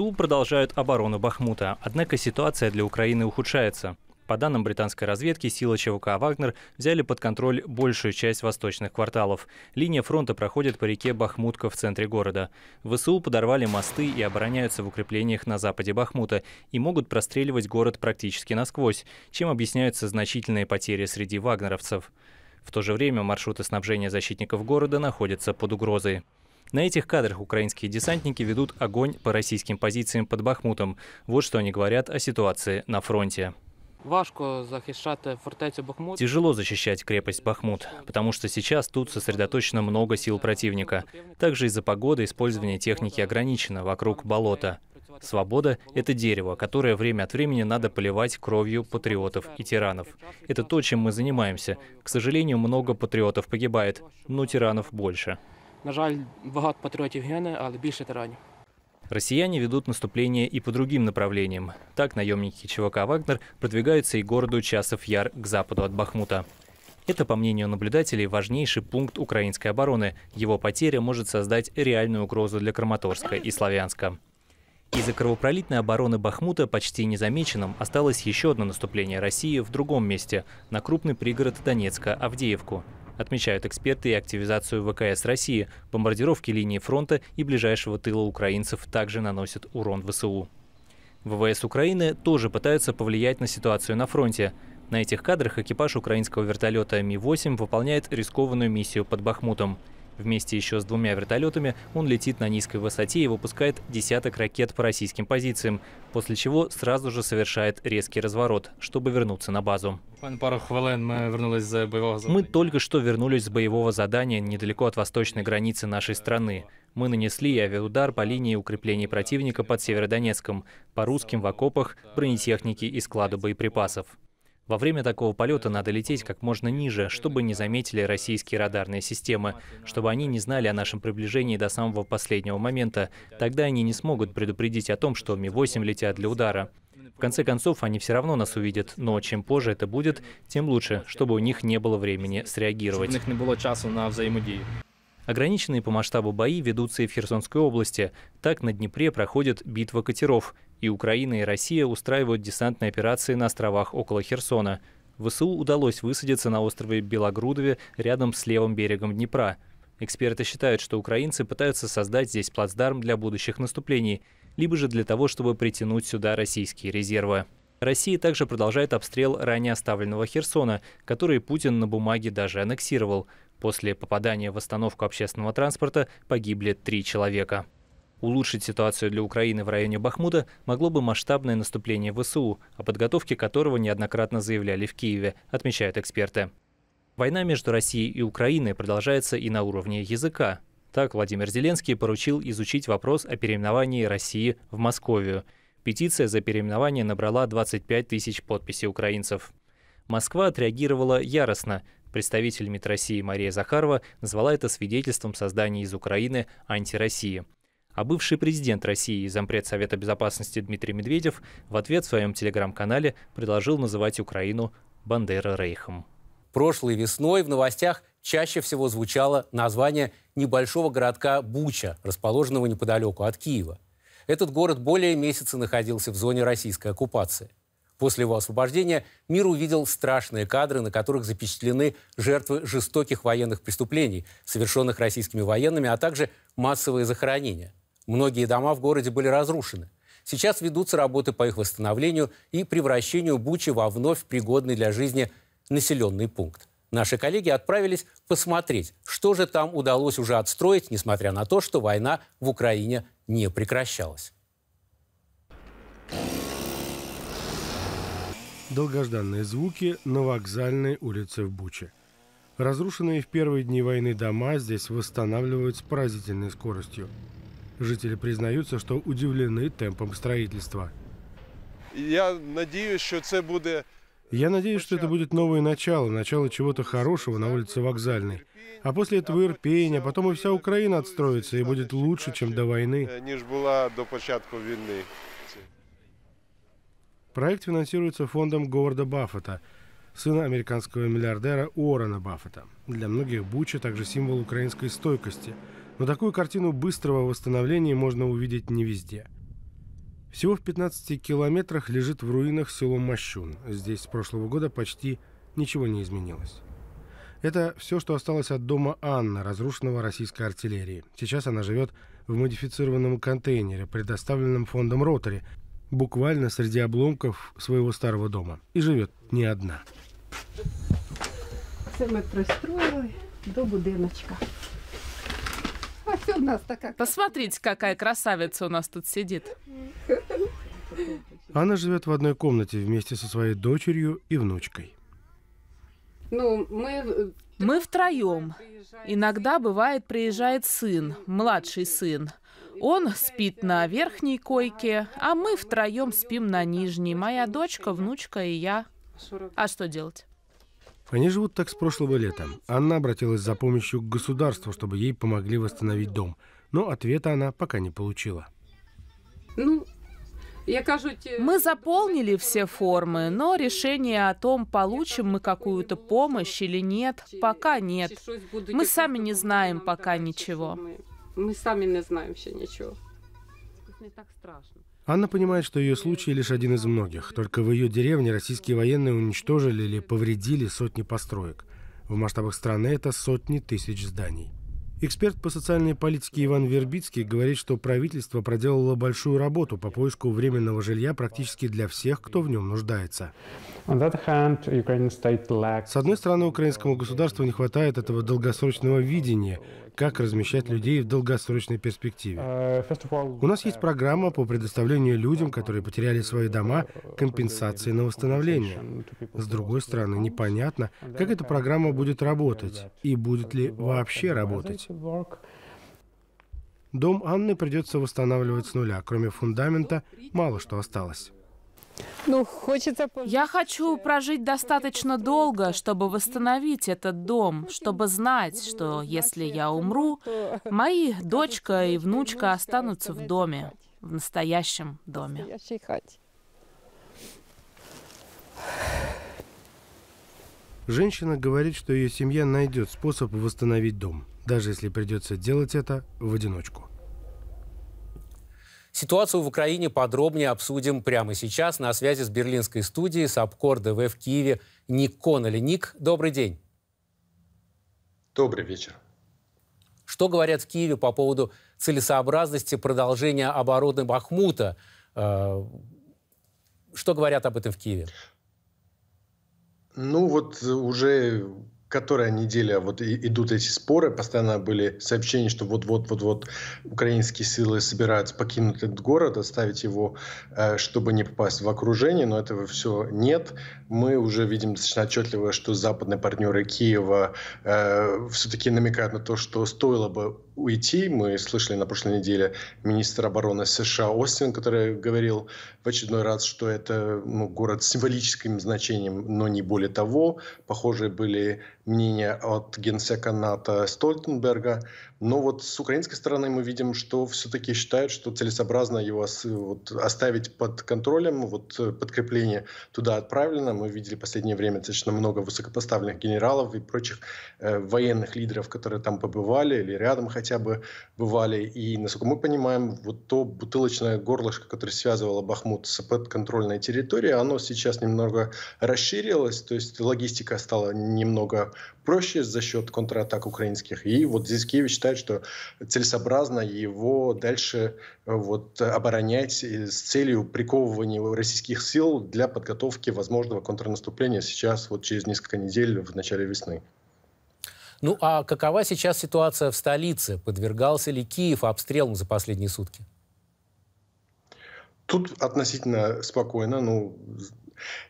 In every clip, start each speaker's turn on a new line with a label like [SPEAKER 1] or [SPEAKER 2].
[SPEAKER 1] ВСУ продолжают оборону Бахмута, однако ситуация для Украины ухудшается. По данным британской разведки, силы ЧВК «Вагнер» взяли под контроль большую часть восточных кварталов. Линия фронта проходит по реке Бахмутка в центре города. ВСУ подорвали мосты и обороняются в укреплениях на западе Бахмута и могут простреливать город практически насквозь, чем объясняются значительные потери среди вагнеровцев. В то же время маршруты снабжения защитников города находятся под угрозой. На этих кадрах украинские десантники ведут огонь по российским позициям под Бахмутом. Вот что они говорят о ситуации на фронте. Тяжело защищать крепость Бахмут, потому что сейчас тут сосредоточено много сил противника. Также из-за погоды использование техники ограничено вокруг болота. Свобода — это дерево, которое время от времени надо поливать кровью патриотов и тиранов. Это то, чем мы занимаемся. К сожалению, много патриотов погибает, но тиранов больше.
[SPEAKER 2] На жаль, багато патріотів гине, але більше тиранів.
[SPEAKER 1] Россияне ведут наступление и по другим направлениям. Так наемники ЧВК «Вагнер» продвигаются и городу Часов-Яр к западу от Бахмута. Это, по мнению наблюдателей, важнейший пункт украинской обороны. Его потеря может создать реальную угрозу для Краматорска и Славянска. Из-за кровопролитной обороны Бахмута почти незамеченным осталось еще одно наступление России в другом месте, на крупный пригород Донецка – Авдеевку – Отмечают эксперты и активизацию ВКС России. Бомбардировки линии фронта и ближайшего тыла украинцев также наносят урон ВСУ. ВВС Украины тоже пытаются повлиять на ситуацию на фронте. На этих кадрах экипаж украинского вертолета Ми-8 выполняет рискованную миссию под Бахмутом. Вместе еще с двумя вертолетами он летит на низкой высоте и выпускает десяток ракет по российским позициям, после чего сразу же совершает резкий разворот, чтобы вернуться на базу. Мы только что вернулись с боевого задания недалеко от восточной границы нашей страны. Мы нанесли авиаудар по линии укреплений противника под Северодонецком, по русским в окопах, бронетехнике и складу боеприпасов. Во время такого полета надо лететь как можно ниже, чтобы не заметили российские радарные системы, чтобы они не знали о нашем приближении до самого последнего момента. Тогда они не смогут предупредить о том, что Ми-8 летят для удара. В конце концов, они все равно нас увидят, но чем позже это будет, тем лучше, чтобы у них не было времени среагировать. У них не было часа на взаимодействие. Ограниченные по масштабу бои ведутся и в Херсонской области. Так на Днепре проходит битва катеров. И Украина, и Россия устраивают десантные операции на островах около Херсона. ВСУ удалось высадиться на острове Белогрудове рядом с левым берегом Днепра. Эксперты считают, что украинцы пытаются создать здесь плацдарм для будущих наступлений, либо же для того, чтобы притянуть сюда российские резервы. Россия также продолжает обстрел ранее оставленного Херсона, который Путин на бумаге даже аннексировал. После попадания в остановку общественного транспорта погибли три человека. Улучшить ситуацию для Украины в районе Бахмута могло бы масштабное наступление ВСУ, о подготовке которого неоднократно заявляли в Киеве, отмечают эксперты. Война между Россией и Украиной продолжается и на уровне языка. Так Владимир Зеленский поручил изучить вопрос о переименовании России в Московию. Петиция за переименование набрала 25 тысяч подписей украинцев. Москва отреагировала яростно, Представитель МИД России Мария Захарова назвала это свидетельством создания из Украины антироссии. А бывший президент России и зампред Совета Безопасности Дмитрий Медведев в ответ в своем телеграм-канале предложил называть Украину Бандера Рейхом. Прошлой весной в новостях чаще всего звучало
[SPEAKER 2] название небольшого городка Буча, расположенного неподалеку от Киева. Этот город более месяца находился в зоне российской оккупации. После его освобождения мир увидел страшные кадры, на которых запечатлены жертвы жестоких военных преступлений, совершенных российскими военными, а также массовые захоронения. Многие дома в городе были разрушены. Сейчас ведутся работы по их восстановлению и превращению Бучи во вновь пригодный для жизни населенный пункт. Наши коллеги отправились посмотреть, что же там удалось уже отстроить, несмотря на то, что война в Украине не прекращалась.
[SPEAKER 3] долгожданные звуки на вокзальной улице в Буче. Разрушенные в первые дни войны дома здесь восстанавливают с поразительной скоростью. Жители признаются, что удивлены темпом строительства.
[SPEAKER 4] Я надеюсь, что это будет...
[SPEAKER 3] Я надеюсь, что это будет новое начало, начало чего-то хорошего на улице Вокзальной. А после этого Ирпень, а потом и вся Украина отстроится и будет лучше, чем до войны.
[SPEAKER 4] Э, Ніж была до початку войны.
[SPEAKER 3] Проект финансируется фондом Говарда Баффета, сына американского миллиардера Уоррена Баффета. Для многих Буча также символ украинской стойкости, но такую картину быстрого восстановления можно увидеть не везде. Всего в 15 километрах лежит в руинах село Мощун. Здесь с прошлого года почти ничего не изменилось. Это все, что осталось от дома Анны, разрушенного российской артиллерией. Сейчас она живет в модифицированном контейнере, предоставленном фондом «Ротари», буквально среди обломков своего старого дома. И живет не одна.
[SPEAKER 2] Це ми пристроили до будиночка.
[SPEAKER 5] А все у нас такая... Посмотрите, какая красавица у нас тут сидит.
[SPEAKER 3] Она живет в одной комнате вместе со своей дочерью и внучкой.
[SPEAKER 5] Ну, мы... Э, мы втроем. Иногда бывает приезжает сын, младший сын. Он спит на верхней койке, а мы втроем спим на нижней. Моя дочка, внучка и я. А что делать?
[SPEAKER 3] Они живут так с прошлого лета. Анна обратилась за помощью к государству, чтобы ей помогли восстановить дом. Но ответа она пока не получила.
[SPEAKER 5] Ну, мы заполнили все формы, но решение о том, получим мы какую-то помощь или нет, пока нет. Мы сами не знаем пока ничего. Мы сами не знаем еще ничего.
[SPEAKER 3] Анна понимает, что ее случай лишь один из многих. Только в ее деревне российские военные уничтожили или повредили сотни построек. В масштабах страны это сотни тысяч зданий. Эксперт по социальной политике Иван Вербицкий говорит, что правительство проделало большую работу по поиску временного жилья практически для всех, кто в нем нуждается. С одной стороны, украинскому государству не хватает этого долгосрочного видения, как размещать людей в долгосрочной перспективе.
[SPEAKER 4] Uh,
[SPEAKER 3] У нас есть программа по предоставлению людям, которые потеряли свои дома, компенсации на восстановление. С другой стороны, непонятно, как эта программа будет работать и будет ли вообще работать. Дом Анны придется восстанавливать с нуля. Кроме фундамента, мало что осталось.
[SPEAKER 5] Ну, хочется... Я хочу прожить достаточно долго, чтобы восстановить этот дом, чтобы знать, ну, что если я умру, мои дочка и внучка останутся в доме, в настоящем доме.
[SPEAKER 3] Женщина говорит, что ее семья найдет способ восстановить дом, даже если придется делать это в одиночку.
[SPEAKER 2] Ситуацию в Украине подробнее обсудим прямо сейчас. На связи с берлинской студией САПКОР ДВ в Киеве Ник Коннелли. Ник, добрый день.
[SPEAKER 4] Добрый вечер.
[SPEAKER 2] Что говорят в Киеве по поводу целесообразности продолжения обороны Бахмута? Э, что говорят об этом в Киеве?
[SPEAKER 4] Ну вот уже которая неделя вот и, идут эти споры, постоянно были сообщения, что вот-вот-вот-вот украинские силы собираются покинуть этот город, оставить его, э, чтобы не попасть в окружение, но этого все нет. Мы уже видим достаточно отчетливо, что западные партнеры Киева э, все-таки намекают на то, что стоило бы уйти. Мы слышали на прошлой неделе министра обороны США Остин, который говорил в очередной раз, что это ну, город с символическим значением, но не более того. Похожие были мнения от генсека НАТО Стольтенберга. Но вот с украинской стороны мы видим, что все-таки считают, что целесообразно его вот оставить под контролем, вот э, подкрепление туда отправлено. Мы видели в последнее время достаточно много высокопоставленных генералов и прочих э, военных лидеров, которые там побывали или рядом хотя хотя бы бывали. И, насколько мы понимаем, вот то бутылочное горлышко, которое связывало Бахмут с подконтрольной территорией, оно сейчас немного расширилось, то есть логистика стала немного проще за счет контратак украинских. И вот Зискевич считает, что целесообразно его дальше э, вот оборонять э, с целью приковывания российских сил для подготовки возможного контрнаступления сейчас, вот через несколько недель в начале весны.
[SPEAKER 2] Ну а какова сейчас ситуация в столице? Подвергался ли Киев обстрелам за последние сутки?
[SPEAKER 4] Тут относительно спокойно, ну,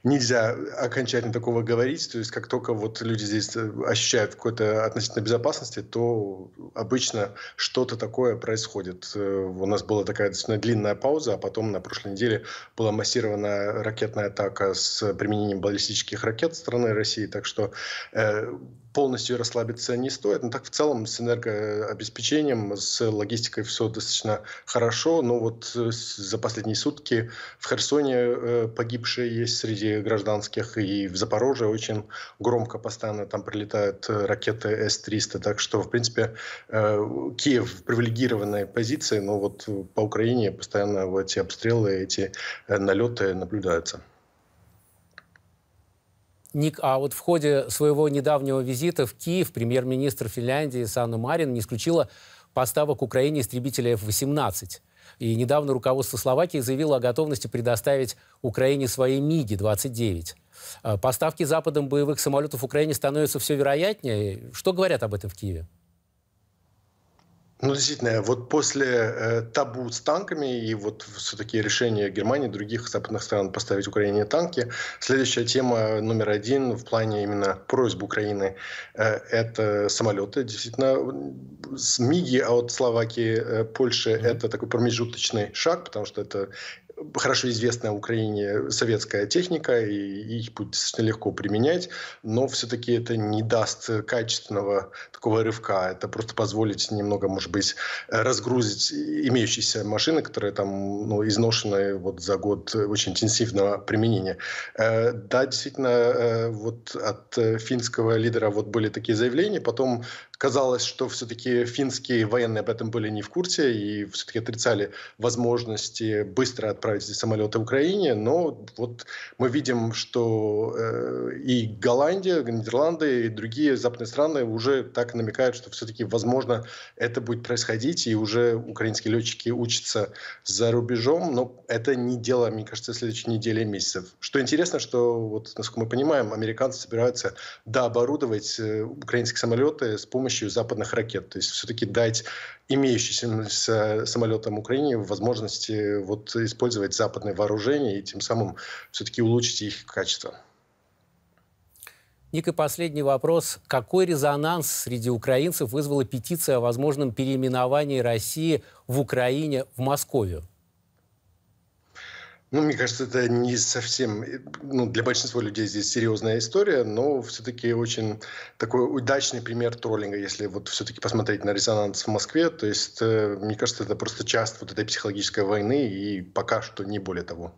[SPEAKER 4] нельзя окончательно такого говорить. То есть, как только вот люди здесь э, ощущают какой-то относительно безопасности, то обычно что-то такое происходит. Э, у нас была такая достаточно длинная пауза, а потом на прошлой неделе была массированная ракетная атака с применением баллистических ракет со стороны России. Так что э, полностью расслабиться не стоит. Но ну, так в целом с энергообеспечением, с логистикой все достаточно хорошо. Но ну, вот э, за последние сутки в Херсоне э, погибшие есть среди гражданских, и в Запорожье очень громко постоянно там прилетают э, ракеты С-300. Так что, в принципе, Киев в привилегированной позиции, но вот по Украине постоянно вот эти обстрелы, эти налеты наблюдаются.
[SPEAKER 2] А вот в ходе своего недавнего визита в Киев премьер-министр Финляндии Санна Марин не исключила поставок Украине истребителя F-18. И недавно руководство Словакии заявило о готовности предоставить Украине свои МиГи-29. Э, поставки Западом боевых самолетов Украине становятся все вероятнее. Что говорят об этом в Киеве?
[SPEAKER 4] Ну, действительно, вот после э, табу с танками и вот все-таки решение Германии и других западных стран поставить Украине танки, следующая тема э, номер один в плане именно просьб Украины э, – это самолеты. Действительно, с МИГи а от Словакии, э, Польши это такой промежуточный шаг, потому что это хорошо известная Украине советская техника, и их будет достаточно легко применять, но все-таки это не даст качественного такого рывка. Это просто позволит немного, может быть, разгрузить имеющиеся машины, которые там ну, изношены вот за год очень интенсивного применения. Э, да, действительно, э, вот от э, финского лидера вот были такие заявления, потом Казалось, что все-таки финские военные об этом были не в курсе и все-таки отрицали возможности быстро отправить здесь самолеты в Украине. Но вот мы видим, что э, и Голландия, Нидерланды и другие западные страны уже так намекают, что все-таки, возможно, это будет происходить, и уже украинские летчики учатся за рубежом, но это не дело, мне кажется, следующей недели месяцев. Что интересно, что, вот, насколько мы понимаем, американцы собираются дооборудовать э, украинские самолеты с помощью помощью западных ракет. То есть все-таки дать имеющимся э, самолетам Украине возможности э, вот использовать западное вооружение и тем самым все-таки улучшить их качество.
[SPEAKER 2] Ник, и последний вопрос. Какой резонанс среди украинцев вызвала петиция о возможном переименовании России в Украине в Московию?
[SPEAKER 4] Ну, мне кажется, это не совсем, э, ну, для большинства людей здесь серьезная история, но все-таки очень такой удачный пример троллинга, если вот все-таки посмотреть на резонанс в Москве, то есть, э, мне кажется, это просто часть вот этой психологической войны и пока что не более того.